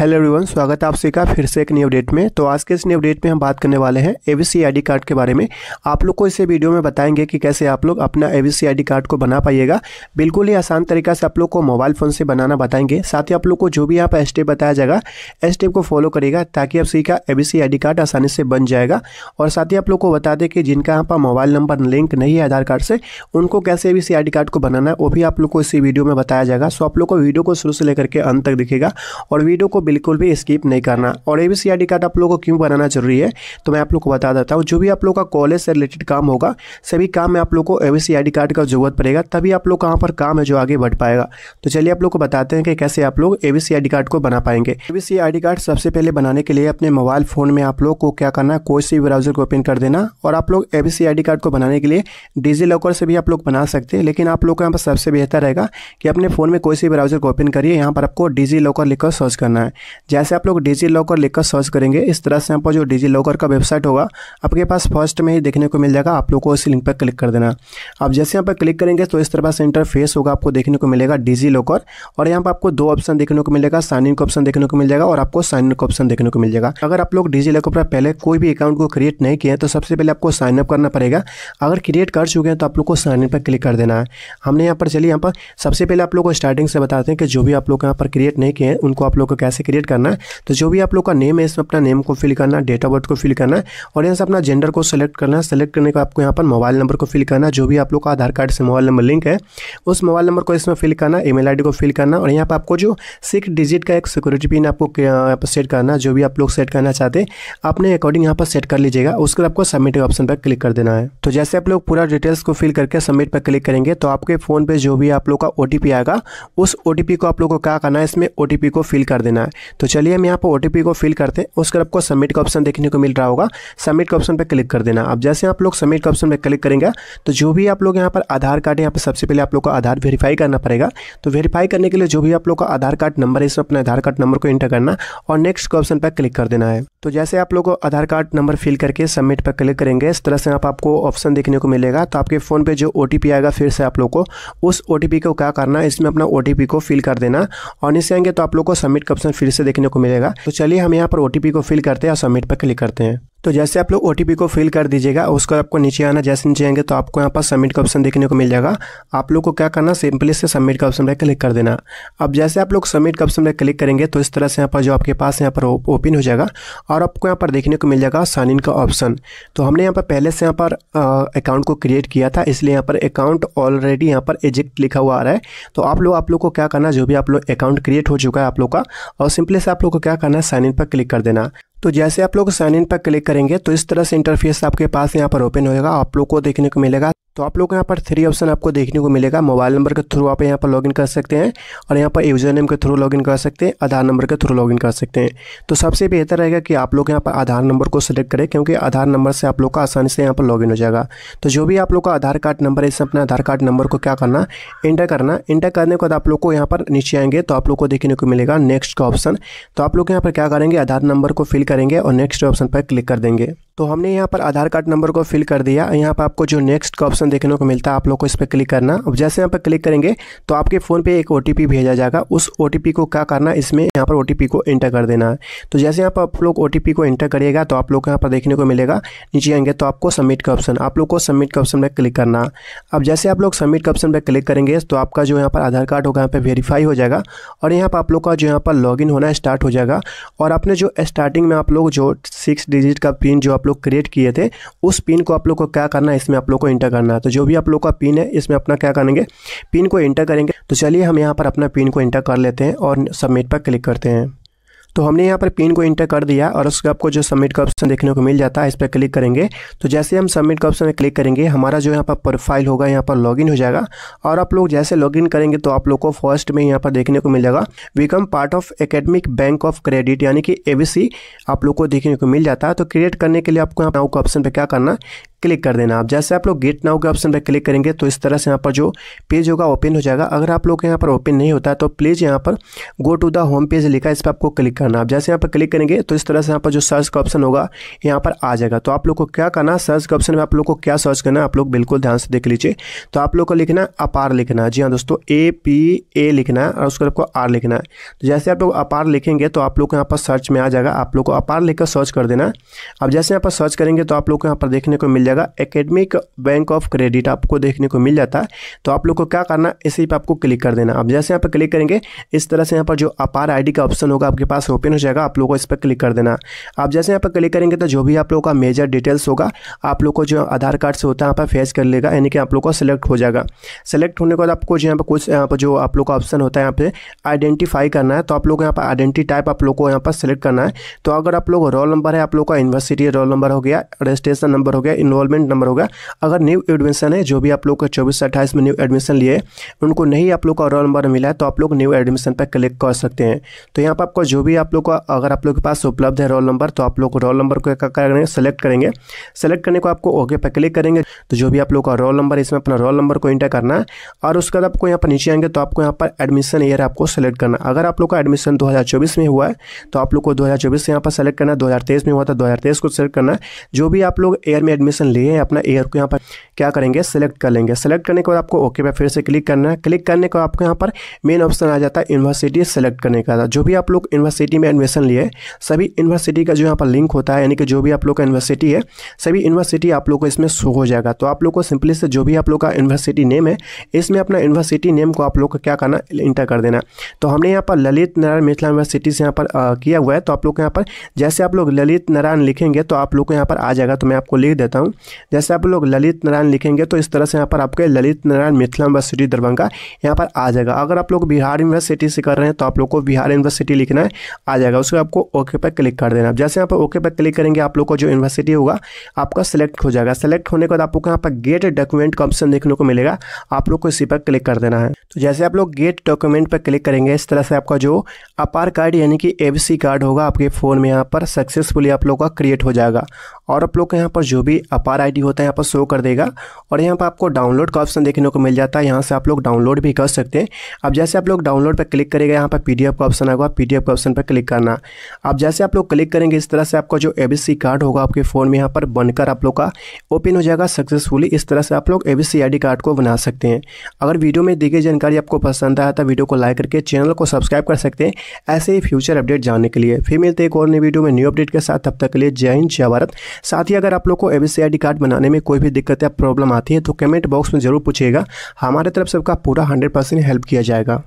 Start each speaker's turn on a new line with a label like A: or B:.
A: hello everyone स्वागत है आप सभी का फिर से एक न्यू अपडेट में तो आज के इस न्यू अपडेट में हम बात करने वाले हैं आई डी कार्ड के बारे में आप लोग को इसे वीडियो में बताएंगे कि कैसे आप लोग अपना एवीसी डी कार्ड को बना पाइएगा बिल्कुल ही आसान तरीका से आप लोग को मोबाइल फ़ोन से बनाना बताएंगे साथ ही आप लोग को जो भी यहाँ पर स्टेप बताया जाएगा स्टेप को फॉलो करेगा ताकि आप सभी का ए आई कार्ड आसानी से बन जाएगा और साथ ही आप लोग को बता दें कि जिनका यहाँ पर मोबाइल नंबर लिंक नहीं है आधार कार्ड से उनको कैसे ए आई कार्ड को बनाना वो भी आप लोग को इसी वीडियो में बताया जाएगा सो आप लोग को वीडियो को शुरू से लेकर के अंत तक दिखेगा और वीडियो को बिल्कुल भी स्किप नहीं करना और ए बी कार्ड आप लोगों को क्यों बनाना जरूरी है तो मैं आप लोग को बता देता हूँ जो भी आप लोग का कॉलेज से रिलेटेड काम होगा सभी काम में आप लोग को ए बी कार्ड का जरूरत पड़ेगा तभी आप लोग कहाँ पर काम है जो आगे बढ़ पाएगा तो चलिए आप लोग को बताते हैं कि कैसे आप लोग ए बी कार्ड को बना पाएंगे ए बी कार्ड सबसे पहले बनाने के लिए अपने मोबाइल फ़ोन में आप लोग को क्या करना है कोई से ब्राउजर को ओपन कर देना और आप लोग ए बी कार्ड को बनाने के लिए डिजी लॉकर से भी आप लोग बना सकते हैं लेकिन आप लोग का यहाँ पर सबसे बेहतर रहेगा कि अपने फ़ोन में कोई से ब्राउजर को ओपन करिए यहाँ पर आपको डिजी लॉकर लिखकर सर्च करना है है जैसे आप लोग डिजी लॉकर लिखकर सर्च करेंगे इस तरह से आपको जो डिजी लॉकर का वेबसाइट होगा आपके पास फर्स्ट में ही देखने को मिल जाएगा आप लोग को इस लिंक पर क्लिक कर देना आप जैसे यहाँ पर क्लिक करेंगे तो इस तरह से इंटरफेस होगा आपको देखने को मिलेगा डिजी लॉकर और यहाँ पर आपको दो ऑप्शन देखने को मिलेगा साइन इन का ऑप्शन देखने को मिल जाएगा और आपको साइन इन का ऑप्शन देखने को मिल जाएगा अगर आप लोग डिजी लॉकर पर पहले कोई भी अकाउंट को क्रिएट नहीं किया तो सबसे पहले आपको साइन अप करना पड़ेगा अगर क्रिएट कर चुके हैं तो आप लोग को साइन इन पर क्लिक कर देना है हमने यहाँ पर चलिए यहाँ पर सबसे पहले आप लोग को स्टार्टिंग से बताते हैं कि जो भी आप लोग यहाँ पर क्रिएट नहीं किए हैं उनको आप लोग को कैसे से क्रिएट करना है तो जो भी आप लोग का नेम है इसमें अपना नेम को फिल करना डेट ऑफ बर्थ को फिल करना और यहाँ से अपना जेंडर को सेलेक्ट करना सेलेक्ट करने का आपको यहाँ पर मोबाइल नंबर को फिल करना जो भी आप लोग का आधार कार्ड से मोबाइल नंबर लिंक है उस मोबाइल नंबर को इसमें फिल करना ई मेल को फिल करना और यहाँ पर आपको जो सिक्स डिजिट का एक सिक्योरिटी पिन आपको यहाँ पर सेट करना जो भी आप लोग सेट करना चाहते अपने अकॉर्डिंग यहाँ पर सेट कर लीजिएगा उसके बाद आपको सबमिट के ऑप्शन पर क्लिक कर देना है तो जैसे आप लोग पूरा डिटेल्स को फिल करके सबमिट पर क्लिक करेंगे तो आपके फ़ोन पर जो भी आप लोग का ओ आएगा उस ओ को आप लोग को क्या करना है इसमें ओ को फिल कर देना है तो चलिए हम यहाँ पर ओ को फिल करते हैं उसके आपको सबमिट का ऑप्शन देखने को मिल रहा होगा सबमिट का ऑप्शन पर क्लिक कर देना अब जैसे आप लोग सबमिट का ऑप्शन पर क्लिक करेंगे तो जो भी आप लोग यहाँ पर आधार कार्ड यहाँ पर सबसे पहले आप लोग को आधार वेरीफाई करना पड़ेगा तो वेरीफाई करने के लिए जो भी आप लोग का आधार कार्ड नंबर है इसमें अपने आधार कार्ड नंबर को इंटर करना और नेक्स्ट का ऑप्शन पर क्लिक कर देना है तो जैसे आप लोग आधार कार्ड नंबर फिल करके सबमिट पर क्लिक करेंगे इस तरह से आप आपको ऑप्शन देखने को मिलेगा तो आपके फ़ोन पे जो ओ आएगा फिर से आप लोग को उस ओ को क्या करना है इसमें अपना ओ को फिल कर देना और नीचे आएंगे तो आप लोग को सबमिट का ऑप्शन फिर से देखने को मिलेगा तो चलिए हम यहाँ पर ओ को फिल करते हैं और सबमिट पर क्लिक करते हैं तो जैसे आप लोग ओ को फिल कर दीजिएगा उसको आपको नीचे आना जैसे नीचे आएंगे तो आपको यहाँ पर सबमिट का ऑप्शन देखने को मिल जाएगा आप लोग को क्या करना सिंपली से सबमिट का ऑप्शन पर क्लिक कर देना अब जैसे आप लोग सबमिट का ऑप्शन पर क्लिक करेंगे तो इस तरह से यहाँ पर जो आपके पास यहाँ पर ओपन हो जाएगा और आपको यहाँ पर देखने को मिल जाएगा साइन इन का ऑप्शन तो हमने यहाँ पर पहले से यहाँ पर अकाउंट को क्रिएट किया था इसलिए यहाँ पर अकाउंट ऑलरेडी यहाँ पर एजेक्ट लिखा हुआ आ रहा है तो आप लोग आप लोग को क्या करना जो भी आप लोग अकाउंट क्रिएट हो चुका है आप लोग का और सिंपली से आप लोग को क्या करना है साइन इन पर क्लिक कर देना तो जैसे आप लोग साइन इन पर क्लिक करेंगे तो इस तरह से इंटरफेस आपके पास यहाँ पर ओपन होगा आप लोग को देखने को मिलेगा तो आप लोग यहाँ पर थ्री ऑप्शन आपको देखने को मिलेगा मोबाइल नंबर के थ्रू आप यहाँ पर लॉगिन कर सकते हैं और यहाँ पर यूजर नेम के थ्रू लॉगिन कर सकते हैं आधार नंबर के थ्रू लॉगिन कर सकते हैं तो सबसे बेहतर रहेगा कि आप लोग यहाँ पर आधार नंबर को सिलेक्ट करें क्योंकि आधार नंबर से आप लोग का आसानी से यहाँ पर लॉगिन हो जाएगा तो जो भी आप लोग का आधार कार्ड नंबर है इसमें अपने आधार कार्ड नंबर को क्या करना इंटर करना इंटर करने के बाद आप लोग को यहाँ पर नीचे आएंगे तो आप लोग को देखने को मिलेगा नेक्स्ट का ऑप्शन तो आप लोग यहाँ पर क्या करेंगे आधार नंबर को फिल करेंगे और नेक्स्ट ऑप्शन पर क्लिक कर देंगे तो हमने यहाँ पर आधार कार्ड नंबर को फिल कर दिया यहाँ पर आपको जो नेक्स्ट का ऑप्शन देखने को मिलता है आप लोग को इस पर क्लिक करना अब जैसे यहाँ पर क्लिक करेंगे तो आपके फ़ोन पे एक ओ भेजा जाएगा उस ओ को क्या करना इसमें यहाँ पर ओ को एंटर कर देना है तो जैसे यहाँ पर आप लोग ओ को एंटर करिएगा तो आप लोग को यहाँ पर देखने को मिलेगा नीचे आएंगे तो आपको सबमिट का ऑप्शन आप लोग को सबमिट का ऑप्शन पर क्लिक करना अब जैसे आप लोग सबमिट का ऑप्शन पर क्लिक करेंगे तो आपका जो यहाँ पर आधार कार्ड होगा यहाँ पर वेरीफाई हो जाएगा और यहाँ पर आप लोग का जो यहाँ पर लॉग होना स्टार्ट हो जाएगा और आपने जो स्टार्टिंग में आप लोग जो सिक्स डिजिट का पिन जो आप लोग क्रिएट किए थे उस पिन को आप लोग को क्या करना है इसमें आप लोग को इंटर करना है तो जो भी आप लोग का पिन है इसमें अपना क्या करेंगे पिन को इंटर करेंगे तो चलिए हम यहाँ पर अपना पिन को इंटर कर लेते हैं और सबमिट पर क्लिक करते हैं तो हमने यहाँ पर पिन को इंटर कर दिया और उसके आपको जो सबमिट का ऑप्शन देखने को मिल जाता है इस पर क्लिक करेंगे तो जैसे हम सबमिट का ऑप्शन में क्लिक करेंगे हमारा जो यहाँ पर प्रोफाइल होगा यहाँ पर लॉगिन हो जाएगा और आप लोग जैसे लॉगिन करेंगे तो आप लोग को फर्स्ट में यहाँ पर देखने को मिल जाएगा become part of academic bank of credit यानी कि ए आप लोग को देखने को मिल जाता है तो क्रिएट करने के लिए आपको यहाँ का ऑप्शन पर क्या करना क्लिक कर देना आप जैसे आप लोग गेट नाउ के ऑप्शन पर क्लिक करेंगे तो इस तरह से यहाँ पर जो पेज होगा ओपन हो जाएगा अगर आप लोग यहाँ पर ओपन नहीं होता तो प्लीज़ यहाँ पर go to the home page लिखा इस पर आपको क्लिक करना आप जैसे यहाँ पर क्लिक करेंगे तो इस तरह से यहाँ पर जो सर्च का ऑप्शन होगा यहाँ पर आ जाएगा तो आप लोग को क्या करना सर्च के ऑप्शन में आप लोग को क्या सर्च करना आप लोग बिल्कुल ध्यान से देख लीजिए तो आप लोग को लिखना अपार लिखना जी हाँ दोस्तों ए पी ए लिखना है और उसके आपको आर लिखना है तो जैसे आप लोग अपार लिखेंगे तो आप लोग को यहाँ पर सर्च में आ जाएगा आप लोग को अपार लिखकर सर्च कर देना अब जैसे यहाँ पर सर्च करेंगे तो आप लोग को यहाँ पर देखने को मिल जाएगा जाएगा एकेडमिक बैंक ऑफ क्रेडिट आपको देखने को मिल जाता है तो आप लोग को क्या करना है इसी पर आपको क्लिक कर देना अब जैसे यहाँ पर क्लिक करेंगे इस तरह से यहाँ पर जो अपार आईडी का ऑप्शन होगा आपके पास ओपन हो जाएगा आप लोग को इस पर क्लिक कर देना आप जैसे यहाँ पर क्लिक करेंगे तो जो भी आप लोगों का मेजर डिटेल्स होगा आप लोग को जो आधार कार्ड से होता है यहाँ पर फेस कर लेगा यानी कि आप लोग को सिलेक्ट हो जाएगा सेलेक्ट होने के बाद आपको जो यहाँ पर कुछ यहाँ पर जो आप लोग का ऑप्शन होता है यहाँ पे आइडेंटिफाई करना है तो आप लोग यहाँ पर आइडेंटी टाइप आप लोग को यहाँ पर सेलेक्ट करना है तो अगर आप लोग रोल नंबर है आप लोग का यूनिवर्सिटी रोल नंबर हो गया रजिस्ट्रेशन नंबर हो गया इनवॉल इनरोलमेंट नंबर होगा अगर न्यू एडमिशन है जो भी आप लोग का चौबीस से अट्ठाईस में न्यू एडमिशन लिए उनको नहीं आप लोग का रोल नंबर मिला है तो आप लोग न्यू एडमिशन पर क्लिक कर सकते हैं तो यहाँ पर आपको जो भी आप लोग का अगर आप लोग के पास उपलब्ध है रोल नंबर तो आप लोग रोल नंबर को क्या करेंगे सेलेक्ट करेंगे सेलेक्ट करने को आपको ओके पर क्लिक करेंगे तो जो भी आप लोग का रोल नंबर इसमें अपना रोल नंबर को इंटर करना है और उसके बाद आपको यहाँ पर नीचे आएंगे तो आपको यहाँ पर एडमिशन ईयर आपको सेलेक्ट करना अगर आप लोग का एडमिशन दो में हुआ है तो आप लोग को दो हज़ार चौबीस यहाँ पर सेलेक्ट करना है 2023 में हुआ था 2023 को सेलेक्ट करना जो भी आप लोग ईयर में एडमिशन लिए अपना एयर को यहाँ पर क्या करेंगे सेलेक्ट कर लेंगे सेलेक्ट करने के बाद आपको ओके पे फिर से क्लिक करना है क्लिक करने के बाद आपको यहाँ पर मेन ऑप्शन आ जाता है यूनिवर्सिटी सेलेक्ट करने का जो भी आप लोग यूनिवर्सिटी में एडमिशन लिए सभी यूनिवर्सिटी का जो यहाँ पर लिंक होता है यानी कि जो भी आप लोग का यूनिवर्सिटी है सभी यूनिवर्सिटी आप लोग को इसमें शो हो जाएगा तो आप लोग को सिंपली से जो भी आप लोग का यूनिवर्सिटी नेम है इसमें अपना यूनिवर्सिटी नेम को आप लोग को क्या करना इंटर कर देना तो हमने यहाँ पर ललित नारायण मिथिला यूनिवर्सिटी से यहाँ पर किया हुआ है तो आप लोग यहाँ पर जैसे आप लोग ललित नारायण लिखेंगे तो आप लोग को यहाँ पर आ जाएगा तो मैं आपको लिख देता हूँ जैसे आप लोग ललित नारायण लिखेंगे तो इस तरह से यहाँ पर आपके ललित नारायण मिथिला यूनिवर्सिटी दरभंगा यहाँ पर आ जाएगा अगर आप लोग बिहार यूनिवर्सिटी से कर रहे हैं तो आप लोग को बिहार यूनिवर्सिटी लिखना है आ जाएगा उसके आपको ओके पर क्लिक कर देना जैसे यहाँ पर ओके पर क्लिक करेंगे आप लोग को जो यूनिवर्सिटी होगा आपका सेलेक्ट हो जाएगा सेलेक्ट होने के बाद आपको यहाँ पर गेट डॉक्यूमेंट का ऑप्शन देखने को मिलेगा आप लोग को इसी पर क्लिक कर देना है तो जैसे आप लोग गेट डॉक्यूमेंट पर क्लिक करेंगे इस तरह से आपका जो अपार कार्ड यानी कि ए कार्ड होगा आपके फ़ोन में यहाँ पर सक्सेसफुली आप लोग का क्रिएट हो जाएगा और आप लोग यहाँ पर जो भी व्यापार आईडी होता है यहाँ पर शो कर देगा और यहाँ पर आपको डाउनलोड का ऑप्शन देखने को मिल जाता है यहाँ से आप लोग डाउनलोड भी कर सकते हैं अब जैसे आप लोग डाउनलोड पर क्लिक करेगा यहाँ पर पी का ऑप्शन आएगा पी का ऑप्शन पर क्लिक करना अब जैसे आप लोग क्लिक करेंगे इस तरह से आपका जो ए कार्ड होगा आपके फ़ोन में यहाँ पर बनकर आप लोग का ओपन हो जाएगा सक्सेसफुली इस तरह से आप लोग ए बी कार्ड को बना सकते हैं अगर वीडियो में दी गई जानकारी आपको पसंद आया तो वीडियो को लाइक करके चैनल को सब्सक्राइब कर सकते हैं ऐसे ही फ्यूचर अपडेट जानने के लिए फिर मिलते हैं एक और नई वीडियो में न्यू अपडेट के साथ तब तक के लिए जय हिंद जय भारत साथ ही अगर आप लोग को ए आईडी कार्ड बनाने में कोई भी दिक्कत या प्रॉब्लम आती है तो कमेंट बॉक्स में ज़रूर पूछिएगा हमारे तरफ से आपका पूरा हंड्रेड परसेंट हेल्प किया जाएगा